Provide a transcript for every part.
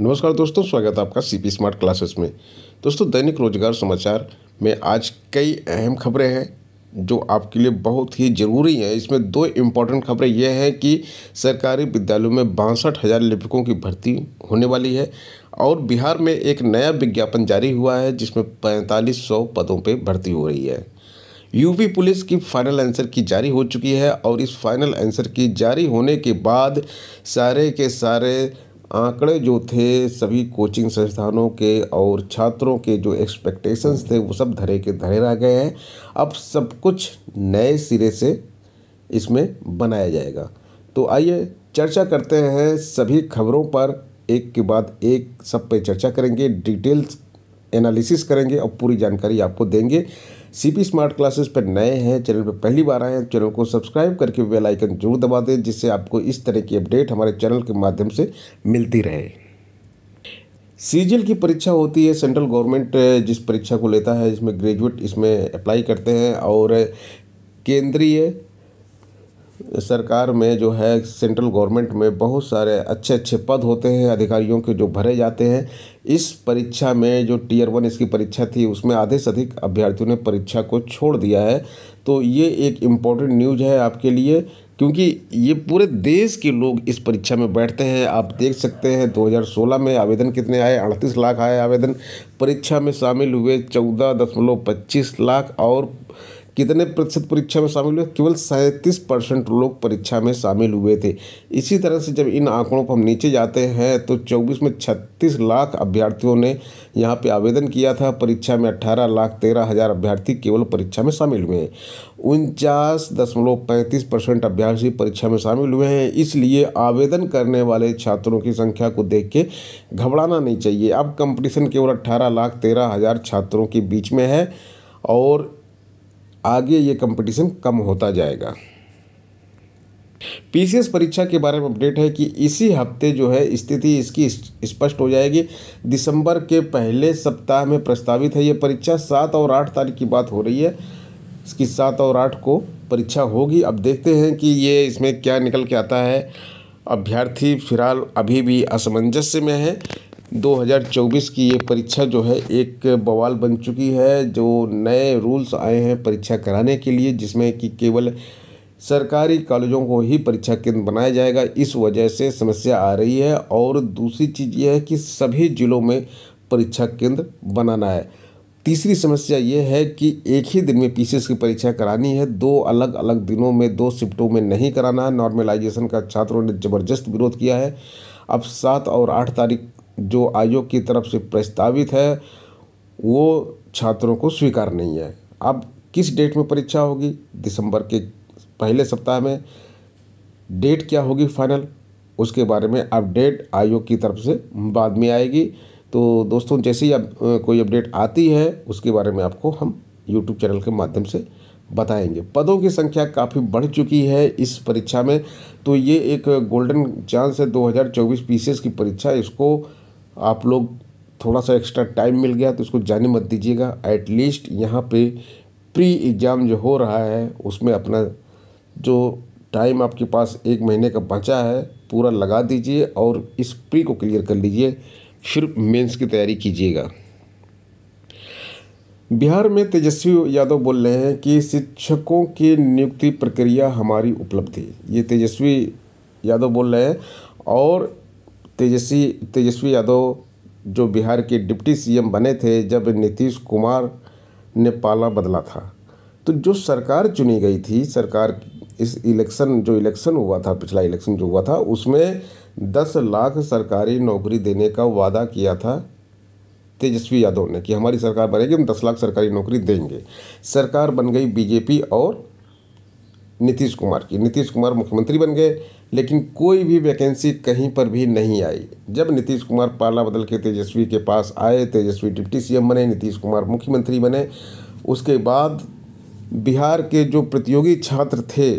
नमस्कार दोस्तों स्वागत है आपका सीपी स्मार्ट क्लासेस में दोस्तों दैनिक रोजगार समाचार में आज कई अहम खबरें हैं जो आपके लिए बहुत ही ज़रूरी हैं इसमें दो इम्पॉर्टेंट खबरें यह हैं कि सरकारी विद्यालयों में बासठ हज़ार लिपिकों की भर्ती होने वाली है और बिहार में एक नया विज्ञापन जारी हुआ है जिसमें पैंतालीस सौ पदों पर भर्ती हो रही है यूपी पुलिस की फाइनल आंसर की जारी हो चुकी है और इस फाइनल आंसर की जारी होने के बाद सारे के सारे आंकड़े जो थे सभी कोचिंग संस्थानों के और छात्रों के जो एक्सपेक्टेशंस थे वो सब धरे के धरे रह गए हैं अब सब कुछ नए सिरे से इसमें बनाया जाएगा तो आइए चर्चा करते हैं सभी खबरों पर एक के बाद एक सब पे चर्चा करेंगे डिटेल्स एनालिसिस करेंगे और पूरी जानकारी आपको देंगे सीपी स्मार्ट क्लासेस पर नए हैं चैनल पर पहली बार आए हैं चैनल को सब्सक्राइब करके बेल आइकन जरूर दबा दें जिससे आपको इस तरह की अपडेट हमारे चैनल के माध्यम से मिलती रहे सीजीएल की परीक्षा होती है सेंट्रल गवर्नमेंट जिस परीक्षा को लेता है इसमें ग्रेजुएट इसमें अप्लाई करते हैं और केंद्रीय सरकार में जो है सेंट्रल गवर्नमेंट में बहुत सारे अच्छे अच्छे पद होते हैं अधिकारियों के जो भरे जाते हैं इस परीक्षा में जो टीयर वन इसकी परीक्षा थी उसमें आधे से अधिक अभ्यर्थियों ने परीक्षा को छोड़ दिया है तो ये एक इम्पॉर्टेंट न्यूज है आपके लिए क्योंकि ये पूरे देश के लोग इस परीक्षा में बैठते हैं आप देख सकते हैं 2016 में आवेदन कितने आए अड़तीस लाख आए आवेदन परीक्षा में शामिल हुए चौदह दशमलव पच्चीस लाख और कितने प्रतिशत परीक्षा में शामिल हुए केवल सैंतीस परसेंट लोग परीक्षा में शामिल हुए थे इसी तरह से जब इन आंकड़ों पर हम नीचे जाते हैं तो चौबीस में छत्तीस लाख अभ्यर्थियों ने यहाँ पे आवेदन किया था परीक्षा में अट्ठारह लाख तेरह हज़ार अभ्यर्थी केवल परीक्षा में शामिल हुए हैं उनचास दशमलव पैंतीस परसेंट अभ्यर्थी परीक्षा में शामिल हुए हैं इसलिए आवेदन करने वाले छात्रों की संख्या को देख के घबराना नहीं चाहिए अब कंपटीशन केवल अट्ठारह लाख तेरह हज़ार छात्रों के बीच में है और आगे ये कंपटीशन कम होता जाएगा पीसीएस परीक्षा के बारे में अपडेट है कि इसी हफ्ते जो है स्थिति इसकी स्पष्ट हो जाएगी दिसंबर के पहले सप्ताह में प्रस्तावित है ये परीक्षा सात और आठ तारीख की बात हो रही है इसकी सात और आठ को परीक्षा होगी अब देखते हैं कि ये इसमें क्या निकल के आता है अभ्यर्थी फिलहाल अभी भी असमंजस्य में है 2024 की ये परीक्षा जो है एक बवाल बन चुकी है जो नए रूल्स आए हैं परीक्षा कराने के लिए जिसमें कि केवल सरकारी कॉलेजों को ही परीक्षा केंद्र बनाया जाएगा इस वजह से समस्या आ रही है और दूसरी चीज़ यह है कि सभी ज़िलों में परीक्षा केंद्र बनाना है तीसरी समस्या ये है कि एक ही दिन में पीसीएस की परीक्षा करानी है दो अलग अलग दिनों में दो शिफ्टों में नहीं कराना है नॉर्मलाइजेशन का छात्रों ने ज़बरदस्त विरोध किया है अब सात और आठ तारीख जो आयोग की तरफ से प्रस्तावित है वो छात्रों को स्वीकार नहीं है अब किस डेट में परीक्षा होगी दिसंबर के पहले सप्ताह में डेट क्या होगी फाइनल उसके बारे में अपडेट आयोग की तरफ से बाद में आएगी तो दोस्तों जैसे ही अब कोई अपडेट आती है उसके बारे में आपको हम यूट्यूब चैनल के माध्यम से बताएंगे पदों की संख्या काफ़ी बढ़ चुकी है इस परीक्षा में तो ये एक गोल्डन चांस है 2024 पीसीएस की परीक्षा इसको आप लोग थोड़ा सा एक्स्ट्रा टाइम मिल गया तो इसको जाने मत दीजिएगा एटलीस्ट यहाँ पे प्री एग्ज़ाम जो हो रहा है उसमें अपना जो टाइम आपके पास एक महीने का बचा है पूरा लगा दीजिए और इस प्री को क्लियर कर लीजिए फिर मेंस की तैयारी कीजिएगा बिहार में तेजस्वी यादव बोल रहे हैं कि शिक्षकों की नियुक्ति प्रक्रिया हमारी उपलब्धि ये तेजस्वी यादव बोल रहे हैं और तेजस्वी तेजस्वी यादव जो बिहार के डिप्टी सीएम बने थे जब नीतीश कुमार ने पाला बदला था तो जो सरकार चुनी गई थी सरकार इस इलेक्शन जो इलेक्शन हुआ था पिछला इलेक्शन जो हुआ था उसमें दस लाख सरकारी नौकरी देने का वादा किया था तेजस्वी यादव ने कि हमारी सरकार बनेगी हम दस लाख सरकारी नौकरी देंगे सरकार बन गई बीजेपी और नीतीश कुमार की नीतीश कुमार मुख्यमंत्री बन गए लेकिन कोई भी वैकेंसी कहीं पर भी नहीं आई जब नीतीश कुमार पाला बदल के तेजस्वी के पास आए तेजस्वी डिप्टी सीएम बने नीतीश कुमार मुख्यमंत्री बने उसके बाद बिहार के जो प्रतियोगी छात्र थे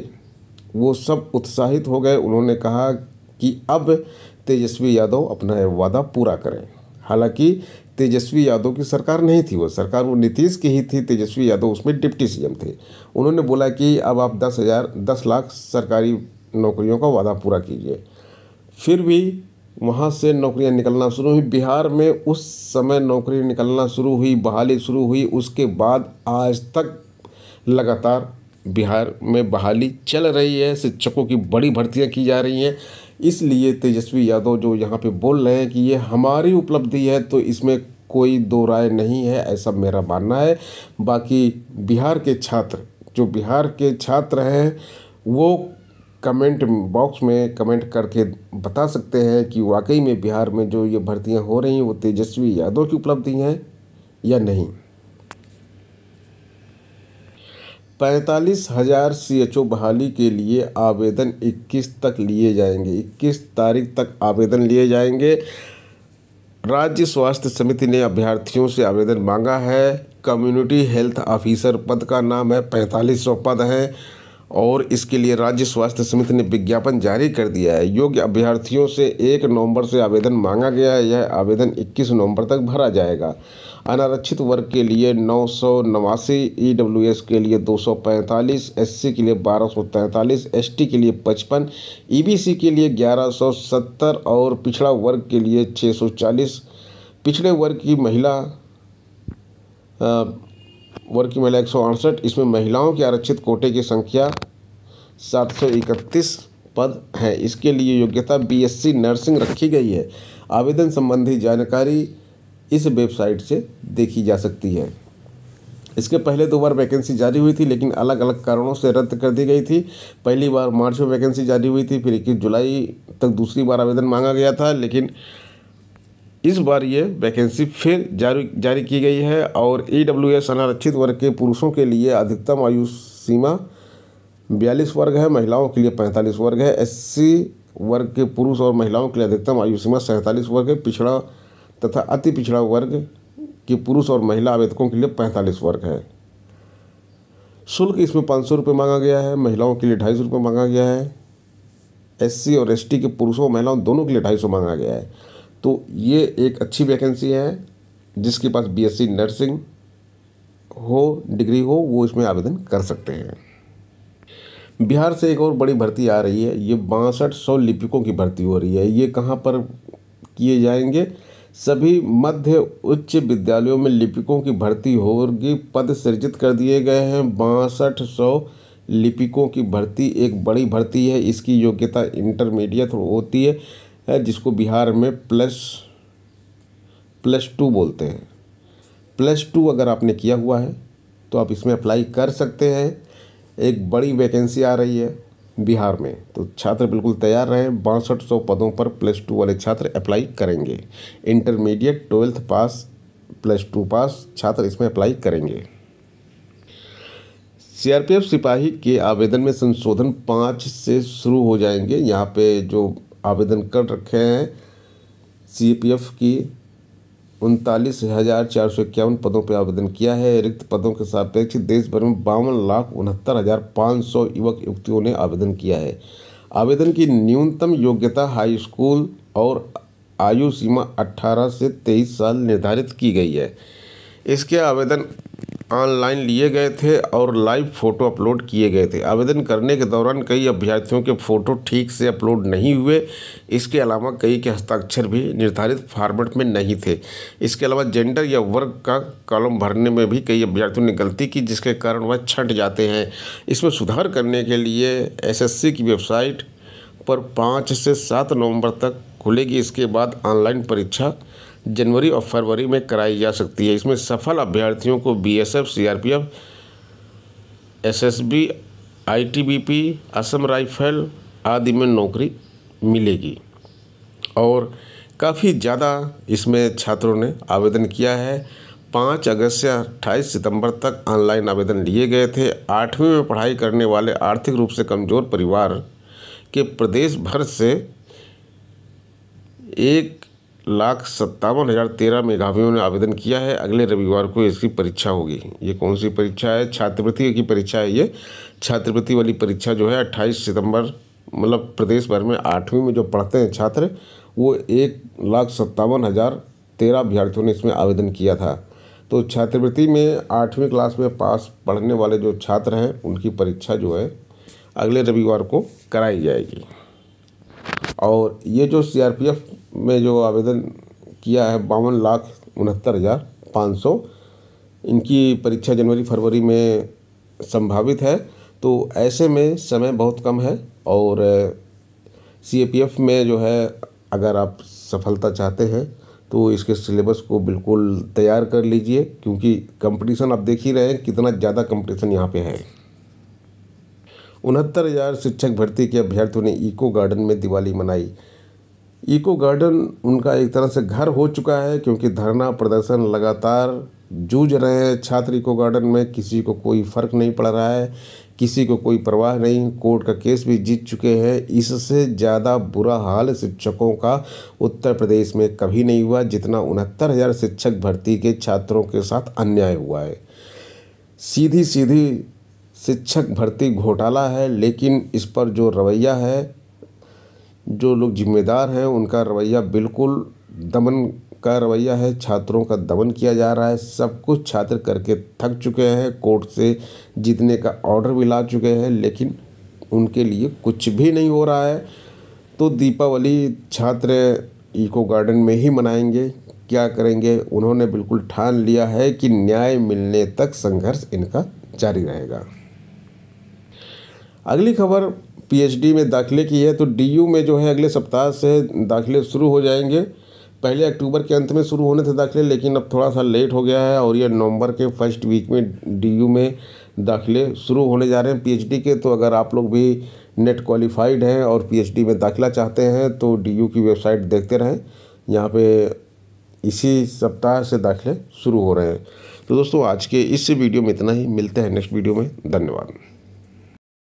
वो सब उत्साहित हो गए उन्होंने कहा कि अब तेजस्वी यादव अपना वादा पूरा करें हालांकि तेजस्वी यादव की सरकार नहीं थी वो सरकार वो नीतीश की ही थी तेजस्वी यादव उसमें डिप्टी सीएम थे उन्होंने बोला कि अब आप दस हज़ार दस लाख सरकारी नौकरियों का वादा पूरा कीजिए फिर भी वहाँ से नौकरियाँ निकलना शुरू हुई बिहार में उस समय नौकरी निकलना शुरू हुई बहाली शुरू हुई उसके बाद आज तक लगातार बिहार में बहाली चल रही है शिक्षकों की बड़ी भर्तियाँ की जा रही हैं इसलिए तेजस्वी यादव जो यहाँ पे बोल रहे हैं कि ये हमारी उपलब्धि है तो इसमें कोई दो राय नहीं है ऐसा मेरा मानना है बाकी बिहार के छात्र जो बिहार के छात्र हैं वो कमेंट बॉक्स में कमेंट करके बता सकते हैं कि वाकई में बिहार में जो ये भर्तियां हो रही हैं वो तेजस्वी यादव की उपलब्धि हैं या नहीं पैंतालीस हज़ार सी बहाली के लिए आवेदन 21 तक लिए जाएंगे 21 तारीख तक आवेदन लिए जाएंगे राज्य स्वास्थ्य समिति ने अभ्यर्थियों से आवेदन मांगा है कम्युनिटी हेल्थ ऑफिसर पद का नाम है पैंतालीस सौ पद हैं और इसके लिए राज्य स्वास्थ्य समिति ने विज्ञापन जारी कर दिया है योग्य अभ्यर्थियों से एक नवंबर से आवेदन मांगा गया है यह आवेदन 21 नवंबर तक भरा जाएगा अनारक्षित वर्ग के लिए नौ सौ नवासी ई डब्ल्यू एस के लिए दो सौ पैंतालीस एस सी के लिए बारह सौ तैंतालीस एस टी के लिए पचपन ई बी सी के लिए ग्यारह सौ सत्तर और पिछड़ा वर्ग के लिए छः सौ चालीस पिछड़े वर्ग की महिला आ, वर्ग की महिला एक इसमें महिलाओं के आरक्षित कोटे की संख्या सात सौ इकतीस पद हैं इसके लिए योग्यता बीएससी नर्सिंग रखी गई है आवेदन संबंधी जानकारी इस वेबसाइट से देखी जा सकती है इसके पहले दो बार वैकेंसी जारी हुई थी लेकिन अलग अलग कारणों से रद्द कर दी गई थी पहली बार मार्च में वैकेंसी जारी हुई थी फिर इक्कीस जुलाई तक दूसरी बार आवेदन मांगा गया था लेकिन इस बार ये वैकेंसी फिर जारी जारी की गई है और ई डब्ल्यू एस अनारक्षित वर्ग के पुरुषों के लिए अधिकतम आयु सीमा बयालीस वर्ग है महिलाओं के लिए पैंतालीस वर्ग है सी वर्ग के पुरुष और महिलाओं के लिए अधिकतम आयु सीमा सैंतालीस वर्ग है पिछड़ा तथा अति पिछड़ा वर्ग के पुरुष और महिला आवेदकों के लिए पैंतालीस वर्ग है शुल्क इसमें पाँच सौ रुपये मांगा गया है महिलाओं के लिए ढाई सौ रुपये मांगा गया है एससी और एसटी के पुरुषों और महिलाओं दोनों के लिए ढाई सौ मांगा गया है तो ये एक अच्छी वैकेंसी है जिसके पास बीएससी नर्सिंग हो डिग्री हो वो इसमें आवेदन कर सकते हैं बिहार से एक और बड़ी भर्ती आ रही है ये बासठ सौ लिपिकों की भर्ती हो रही है ये कहाँ पर किए जाएंगे सभी मध्य उच्च विद्यालयों में लिपिकों की भर्ती होगी पद सृजित कर दिए गए हैं बासठ सौ लिपिकों की भर्ती एक बड़ी भर्ती है इसकी योग्यता इंटरमीडिएट होती है है जिसको बिहार में प्लस प्लस टू बोलते हैं प्लस टू अगर आपने किया हुआ है तो आप इसमें अप्लाई कर सकते हैं एक बड़ी वैकेंसी आ रही है बिहार में तो छात्र बिल्कुल तैयार रहें बासठ सौ पदों पर प्लस टू वाले छात्र अप्लाई करेंगे इंटरमीडिएट ट्वेल्थ पास प्लस टू पास छात्र इसमें अप्लाई करेंगे सीआरपीएफ सिपाही के आवेदन में संशोधन पाँच से शुरू हो जाएंगे यहाँ पे जो आवेदन कर रखे हैं सी पी एफ की उनतालीस हज़ार चार सौ इक्यावन पदों पर आवेदन किया है रिक्त पदों के सापेक्ष देश भर में बावन लाख उनहत्तर हज़ार पाँच सौ युवक युवतियों ने आवेदन किया है आवेदन की न्यूनतम योग्यता हाई स्कूल और आयु सीमा अट्ठारह से तेईस साल निर्धारित की गई है इसके आवेदन ऑनलाइन लिए गए थे और लाइव फ़ोटो अपलोड किए गए थे आवेदन करने के दौरान कई अभ्यर्थियों के फ़ोटो ठीक से अपलोड नहीं हुए इसके अलावा कई के हस्ताक्षर भी निर्धारित फॉर्मेट में नहीं थे इसके अलावा जेंडर या वर्ग का कॉलम भरने में भी कई अभ्यर्थियों ने गलती की जिसके कारण वह छंट जाते हैं इसमें सुधार करने के लिए एस की वेबसाइट पर पाँच से सात नवम्बर तक खुलेगी इसके बाद ऑनलाइन परीक्षा जनवरी और फरवरी में कराई जा सकती है इसमें सफल अभ्यर्थियों को BSF, CRPF, SSB, ITBP, Assam rifle आदि में नौकरी मिलेगी और काफ़ी ज़्यादा इसमें छात्रों ने आवेदन किया है पाँच अगस्त से अट्ठाईस सितंबर तक ऑनलाइन आवेदन लिए गए थे आठवीं में पढ़ाई करने वाले आर्थिक रूप से कमज़ोर परिवार के प्रदेश भर से एक लाख सत्तावन हज़ार तेरह मेघावियों ने आवेदन किया है अगले रविवार को इसकी परीक्षा होगी ये कौन सी परीक्षा है छात्रवृत्ति की परीक्षा है ये छात्रवृत्ति वाली परीक्षा जो है अट्ठाईस सितंबर मतलब प्रदेश भर में आठवीं में जो पढ़ते हैं छात्र वो एक लाख सत्तावन हज़ार तेरह अभ्यर्थियों ने इसमें आवेदन किया था तो छात्रवृत्ति में आठवीं क्लास में पास पढ़ने वाले जो छात्र हैं उनकी परीक्षा जो है अगले रविवार को कराई जाएगी और ये जो सीआरपीएफ में जो आवेदन किया है बावन लाख उनहत्तर हज़ार पाँच सौ इनकी परीक्षा जनवरी फरवरी में संभावित है तो ऐसे में समय बहुत कम है और सी में जो है अगर आप सफलता चाहते हैं तो इसके सिलेबस को बिल्कुल तैयार कर लीजिए क्योंकि कंपटीशन आप देख ही रहे हैं कितना ज़्यादा कंपटीशन यहाँ पे है उनहत्तर हज़ार शिक्षक भर्ती के अभ्यर्थियों ने इको गार्डन में दिवाली मनाई इको गार्डन उनका एक तरह से घर हो चुका है क्योंकि धरना प्रदर्शन लगातार जूझ रहे हैं छात्र इको गार्डन में किसी को कोई फ़र्क नहीं पड़ रहा है किसी को कोई परवाह नहीं कोर्ट का केस भी जीत चुके हैं इससे ज़्यादा बुरा हाल शिक्षकों का उत्तर प्रदेश में कभी नहीं हुआ जितना उनहत्तर हज़ार शिक्षक भर्ती के छात्रों के साथ अन्याय हुआ है सीधी सीधी शिक्षक भर्ती घोटाला है लेकिन इस पर जो रवैया है जो लोग जिम्मेदार हैं उनका रवैया बिल्कुल दमन का रवैया है छात्रों का दमन किया जा रहा है सब कुछ छात्र करके थक चुके हैं कोर्ट से जीतने का ऑर्डर भी ला चुके हैं लेकिन उनके लिए कुछ भी नहीं हो रहा है तो दीपावली छात्र इको गार्डन में ही मनाएंगे क्या करेंगे उन्होंने बिल्कुल ठान लिया है कि न्याय मिलने तक संघर्ष इनका जारी रहेगा अगली खबर पीएचडी में दाखिले की है तो डीयू में जो है अगले सप्ताह से दाखिले शुरू हो जाएंगे पहले अक्टूबर के अंत में शुरू होने थे दाखिले लेकिन अब थोड़ा सा लेट हो गया है और यह नवंबर के फर्स्ट वीक में डीयू में दाखिले शुरू होने जा रहे हैं पीएचडी के तो अगर आप लोग भी नेट क्वालिफाइड हैं और पीएचडी में दाखिला चाहते हैं तो डीयू की वेबसाइट देखते रहें यहाँ पे इसी सप्ताह से दाखिले शुरू हो रहे हैं तो दोस्तों आज के इस वीडियो में इतना ही मिलते हैं नेक्स्ट वीडियो में धन्यवाद